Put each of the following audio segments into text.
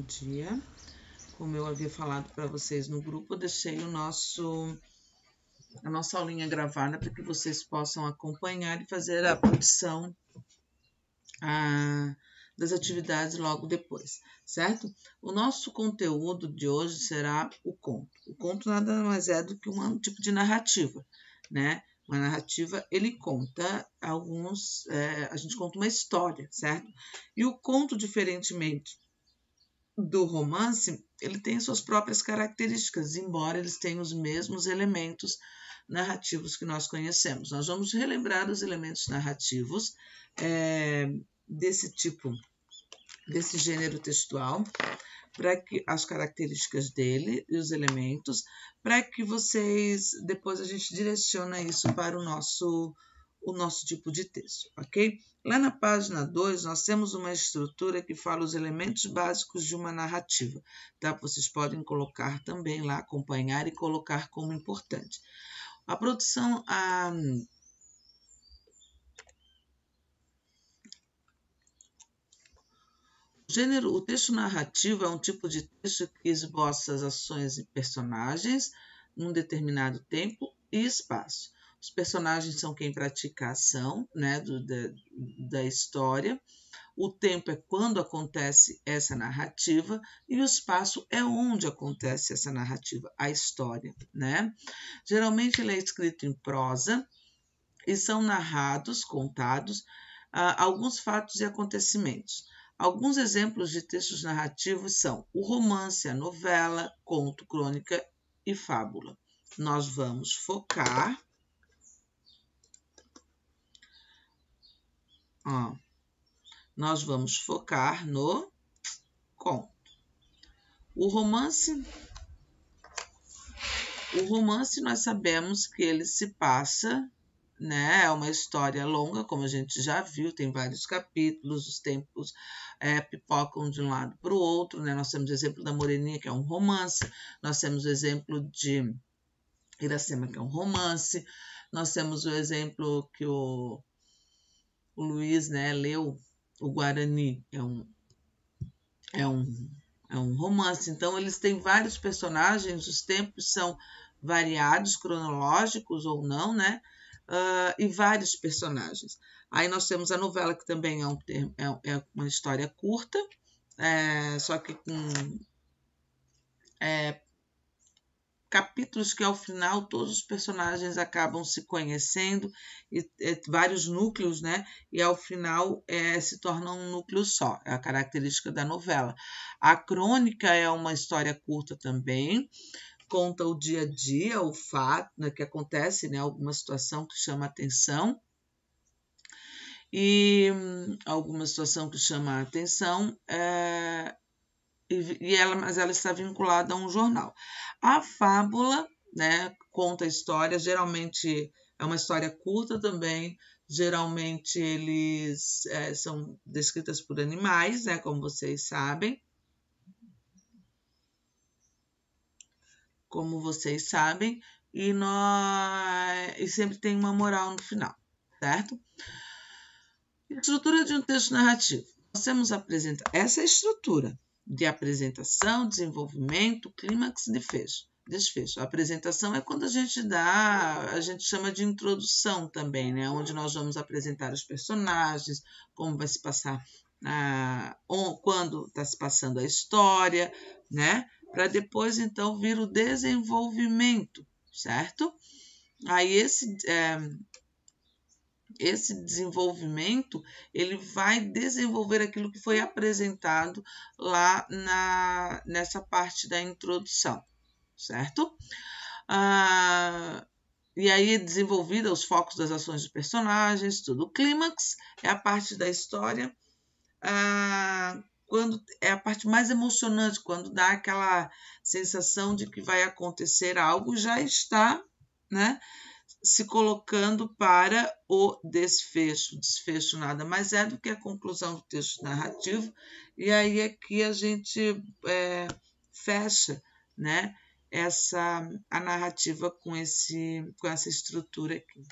bom dia. Como eu havia falado para vocês no grupo, eu deixei o nosso a nossa aulinha gravada para que vocês possam acompanhar e fazer a produção a, das atividades logo depois, certo? O nosso conteúdo de hoje será o conto. O conto nada mais é do que um tipo de narrativa, né? Uma narrativa, ele conta alguns, é, a gente conta uma história, certo? E o conto, diferentemente do romance, ele tem suas próprias características, embora eles tenham os mesmos elementos narrativos que nós conhecemos. Nós vamos relembrar os elementos narrativos é, desse tipo, desse gênero textual, para que as características dele e os elementos, para que vocês depois a gente direciona isso para o nosso o nosso tipo de texto, ok? Lá na página 2, nós temos uma estrutura que fala os elementos básicos de uma narrativa, tá? Vocês podem colocar também lá, acompanhar e colocar como importante. A produção... A... O gênero, o texto narrativo é um tipo de texto que esboça as ações e personagens num determinado tempo e espaço. Os personagens são quem pratica a ação né, do, da, da história. O tempo é quando acontece essa narrativa e o espaço é onde acontece essa narrativa, a história, né? Geralmente ele é escrito em prosa e são narrados, contados, uh, alguns fatos e acontecimentos. Alguns exemplos de textos narrativos são o romance, a novela, conto, crônica e fábula. Nós vamos focar Ó, nós vamos focar no conto. O romance. O romance nós sabemos que ele se passa, né? É uma história longa, como a gente já viu, tem vários capítulos, os tempos é, pipocam de um lado para o outro, né? Nós temos o exemplo da Moreninha, que é um romance, nós temos o exemplo de Iracema, que é um romance, nós temos o exemplo que o o Luiz né, leu O Guarani, é um, é, um, é um romance. Então, eles têm vários personagens, os tempos são variados, cronológicos ou não, né? Uh, e vários personagens. Aí nós temos a novela, que também é, um, é, é uma história curta, é, só que com é, capítulos que ao final todos os personagens acabam se conhecendo e, e vários núcleos, né? E ao final é, se torna um núcleo só. É a característica da novela. A crônica é uma história curta também. Conta o dia a dia, o fato né, que acontece, né, alguma situação que chama atenção e alguma situação que chama a atenção, é, e ela, mas ela está vinculada a um jornal. A fábula né, conta histórias, geralmente é uma história curta também, geralmente eles é, são descritas por animais, né, como vocês sabem. Como vocês sabem, e, nós, e sempre tem uma moral no final, certo? Estrutura de um texto narrativo. Nós temos apresentar essa é estrutura, de apresentação, desenvolvimento, clímax e desfecho. desfecho. A apresentação é quando a gente dá, a gente chama de introdução também, né? onde nós vamos apresentar os personagens, como vai se passar, ah, quando está se passando a história, né? para depois então vir o desenvolvimento, certo? Aí esse, é, esse desenvolvimento ele vai desenvolver aquilo que foi apresentado lá na, nessa parte da introdução, certo? Ah, e aí é desenvolvida os focos das ações dos personagens, tudo. O clímax é a parte da história, ah, quando é a parte mais emocionante, quando dá aquela sensação de que vai acontecer algo, já está, né? se colocando para o desfecho. O desfecho nada mais é do que a conclusão do texto narrativo, e aí é que a gente é, fecha né, essa, a narrativa com, esse, com essa estrutura aqui.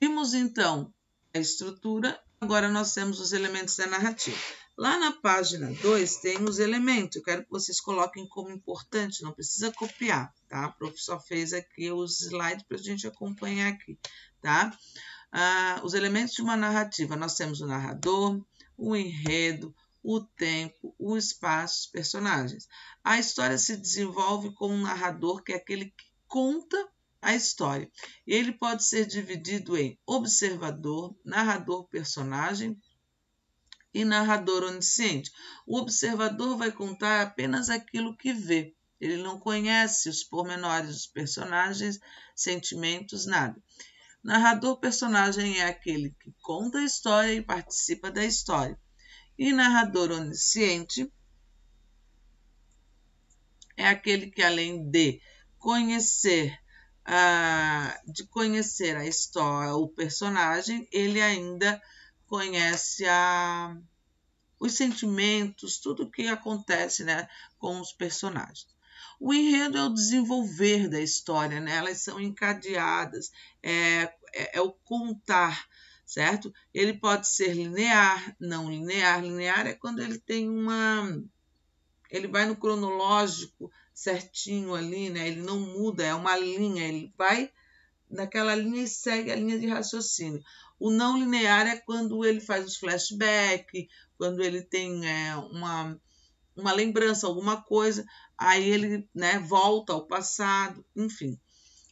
Vimos então a estrutura Agora nós temos os elementos da narrativa. Lá na página 2 tem os elementos. Eu quero que vocês coloquem como importante, não precisa copiar, tá? A prof só fez aqui os slides para a gente acompanhar aqui, tá? Ah, os elementos de uma narrativa. Nós temos o narrador, o enredo, o tempo, o espaço, os personagens. A história se desenvolve com um narrador que é aquele que conta a história. Ele pode ser dividido em observador, narrador-personagem e narrador onisciente. O observador vai contar apenas aquilo que vê. Ele não conhece os pormenores dos personagens, sentimentos, nada. Narrador-personagem é aquele que conta a história e participa da história. E narrador onisciente é aquele que, além de conhecer ah, de conhecer a história, o personagem, ele ainda conhece a, os sentimentos, tudo o que acontece né, com os personagens. O enredo é o desenvolver da história, né? elas são encadeadas, é, é, é o contar, certo? Ele pode ser linear, não linear. Linear é quando ele tem uma. Ele vai no cronológico certinho ali, né? Ele não muda, é uma linha, ele vai naquela linha e segue a linha de raciocínio. O não linear é quando ele faz os flashbacks, quando ele tem é, uma, uma lembrança, alguma coisa, aí ele né, volta ao passado, enfim.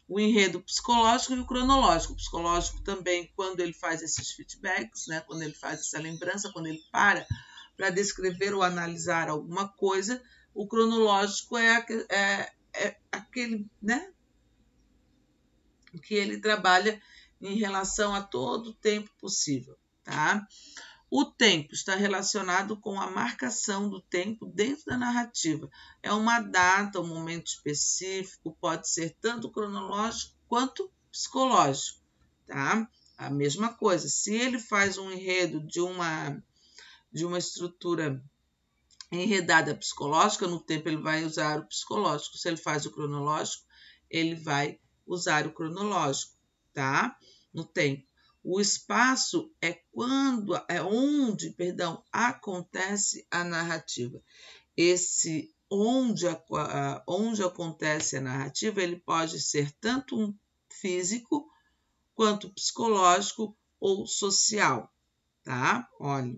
O enredo psicológico e o cronológico. O psicológico também, quando ele faz esses feedbacks, né, quando ele faz essa lembrança, quando ele para para descrever ou analisar alguma coisa, o cronológico é, é, é aquele, né? Que ele trabalha em relação a todo o tempo possível, tá? O tempo está relacionado com a marcação do tempo dentro da narrativa. É uma data, um momento específico, pode ser tanto cronológico quanto psicológico, tá? A mesma coisa. Se ele faz um enredo de uma de uma estrutura enredada psicológica, no tempo ele vai usar o psicológico. Se ele faz o cronológico, ele vai usar o cronológico, tá? No tempo. O espaço é quando, é onde, perdão, acontece a narrativa. Esse onde, onde acontece a narrativa, ele pode ser tanto um físico quanto psicológico ou social, tá? Olha,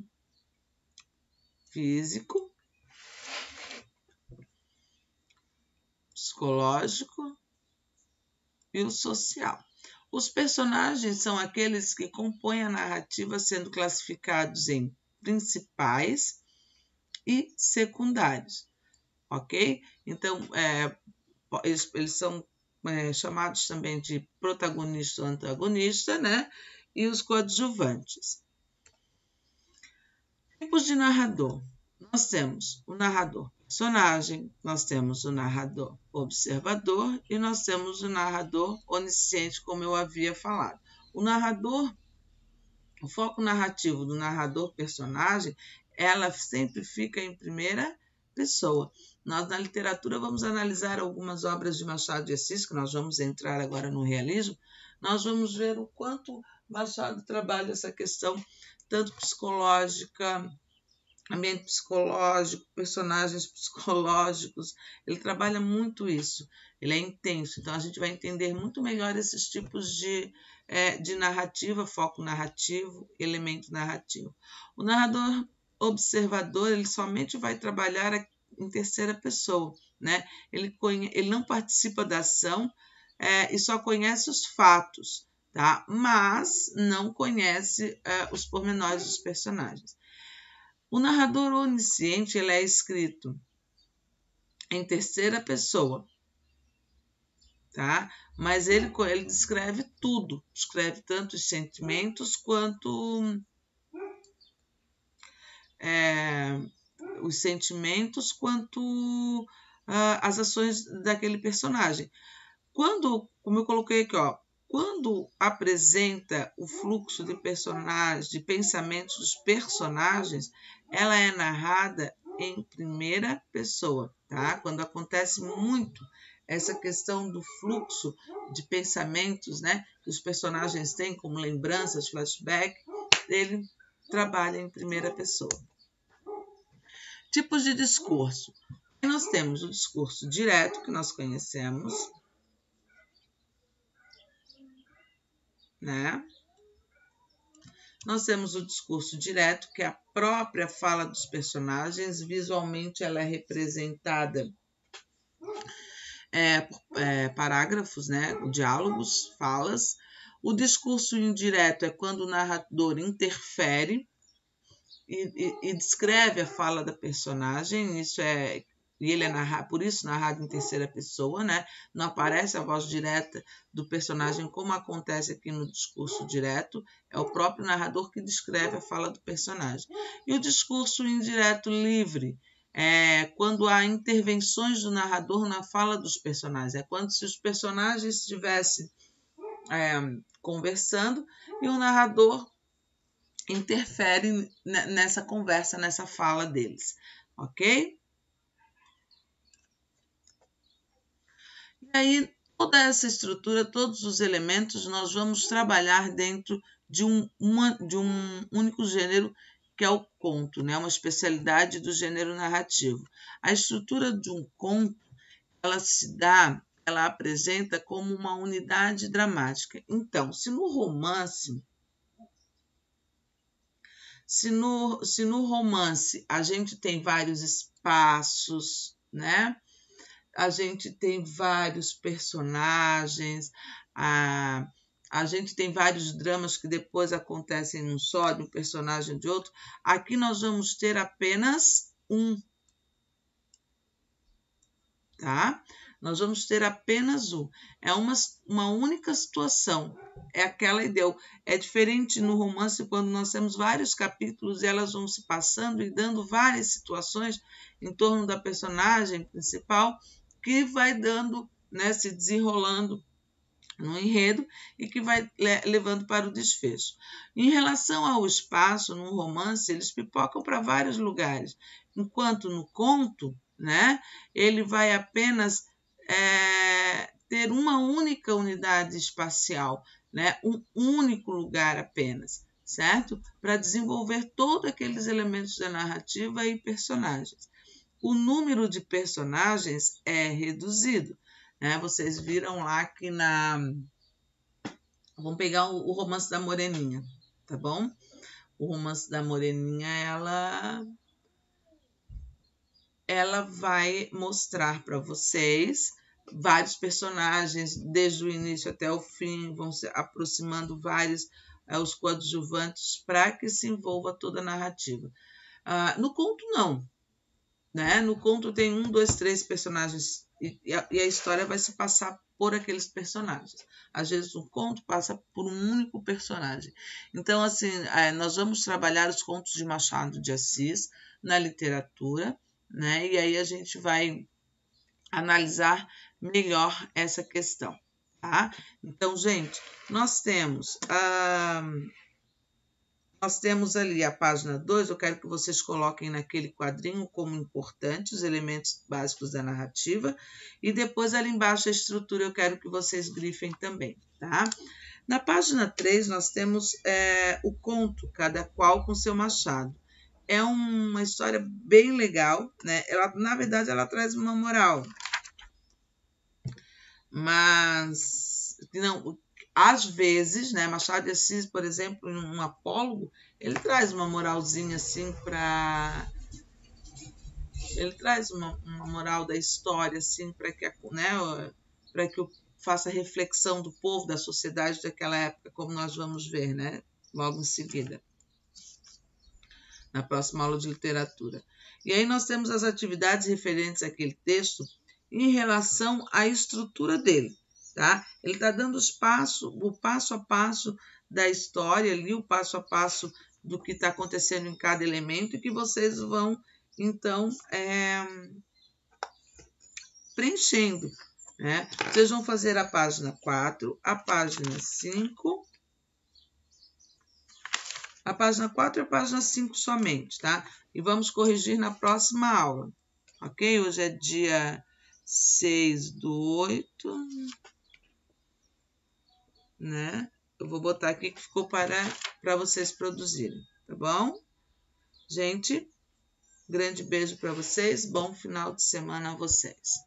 físico, psicológico e o social. Os personagens são aqueles que compõem a narrativa, sendo classificados em principais e secundários, ok? Então, é, eles, eles, são é, chamados também de protagonista ou antagonista, né? E os coadjuvantes. Tipos de narrador: nós temos o narrador personagem, nós temos o narrador observador e nós temos o narrador onisciente, como eu havia falado. O narrador, o foco narrativo do narrador personagem, ela sempre fica em primeira pessoa. Nós, na literatura, vamos analisar algumas obras de Machado de Assis, que nós vamos entrar agora no realismo. Nós vamos ver o quanto Machado trabalha essa questão, tanto psicológica, ambiente psicológico, personagens psicológicos. Ele trabalha muito isso. Ele é intenso. Então a gente vai entender muito melhor esses tipos de, é, de narrativa, foco narrativo, elemento narrativo. O narrador observador ele somente vai trabalhar em terceira pessoa, né? Ele, conhe... ele não participa da ação é, e só conhece os fatos, tá? Mas não conhece é, os pormenores dos personagens. O narrador onisciente ele é escrito em terceira pessoa, tá? Mas ele, ele descreve tudo, descreve tanto os sentimentos quanto é, os sentimentos quanto uh, as ações daquele personagem. Quando, como eu coloquei aqui, ó, quando apresenta o fluxo de personagens, de pensamentos dos personagens, ela é narrada em primeira pessoa, tá? Quando acontece muito essa questão do fluxo de pensamentos, né, que os personagens têm como lembranças, flashback, ele trabalha em primeira pessoa. Tipos de discurso. Nós temos o discurso direto que nós conhecemos, né? Nós temos o discurso direto, que é a própria fala dos personagens, visualmente ela é representada é, é, parágrafos, né? diálogos, falas. O discurso indireto é quando o narrador interfere e, e, e descreve a fala da personagem, isso é e ele é narrado, por isso narrado em terceira pessoa, né? Não aparece a voz direta do personagem como acontece aqui no discurso direto, é o próprio narrador que descreve a fala do personagem. E o discurso indireto livre é quando há intervenções do narrador na fala dos personagens, é quando se os personagens estivessem é, conversando e o narrador interfere nessa conversa, nessa fala deles, ok? aí, toda essa estrutura, todos os elementos, nós vamos trabalhar dentro de um, uma, de um único gênero, que é o conto, né? uma especialidade do gênero narrativo. A estrutura de um conto, ela se dá, ela apresenta como uma unidade dramática. Então, se no romance se no, se no romance a gente tem vários espaços, né? a gente tem vários personagens, a, a gente tem vários dramas que depois acontecem num só, de um personagem de outro. Aqui nós vamos ter apenas um. Tá? Nós vamos ter apenas um. É uma, uma única situação. É aquela ideia É diferente no romance quando nós temos vários capítulos e elas vão se passando e dando várias situações em torno da personagem principal que vai dando, né, se desenrolando no enredo e que vai levando para o desfecho. Em relação ao espaço, no romance, eles pipocam para vários lugares, enquanto no conto, né, ele vai apenas é, ter uma única unidade espacial, né, um único lugar apenas, certo? Para desenvolver todos aqueles elementos da narrativa e personagens o número de personagens é reduzido. Né? Vocês viram lá que na. Vamos pegar o, romance da Moreninha, tá bom? O romance da Moreninha, ela. Ela vai mostrar para vocês vários personagens, desde o início até o fim, vão se aproximando vários é, os coadjuvantes para que se envolva toda a narrativa. Ah, no conto, não. Né? No conto tem um, dois, três personagens e a, e a história vai se passar por aqueles personagens. Às vezes um conto passa por um único personagem. Então, assim, é, nós vamos trabalhar os contos de Machado de Assis na literatura, né? E aí a gente vai analisar melhor essa questão, tá? Então, gente, nós temos. Ah, nós temos ali a página 2, eu quero que vocês coloquem naquele quadrinho como importante os elementos básicos da narrativa. E depois ali embaixo a estrutura eu quero que vocês grifem também, tá? Na página 3 nós temos é, o conto, cada qual com seu machado. É uma história bem legal, né? Ela, na verdade ela traz uma moral. Mas não, às vezes, né, Machado de Assis, por exemplo, em um apólogo, ele traz uma moralzinha assim para ele traz uma, uma, moral da história assim para que né, para que eu faça reflexão do povo, da sociedade daquela época, como nós vamos ver, né, logo em seguida. Na próxima aula de literatura. E aí nós temos as atividades referentes àquele texto em relação à estrutura dele. Tá? Ele está dando os passo, o passo a passo da história ali, o passo a passo do que está acontecendo em cada elemento e que vocês vão, então, é, preenchendo. Né? Vocês vão fazer a página 4, a página 5, a página 4 e a página 5 somente, tá? E vamos corrigir na próxima aula, ok? Hoje é dia 6 do 8 né? Eu vou botar aqui que ficou para, para vocês produzirem, tá bom? Gente, grande beijo para vocês, bom final de semana a vocês.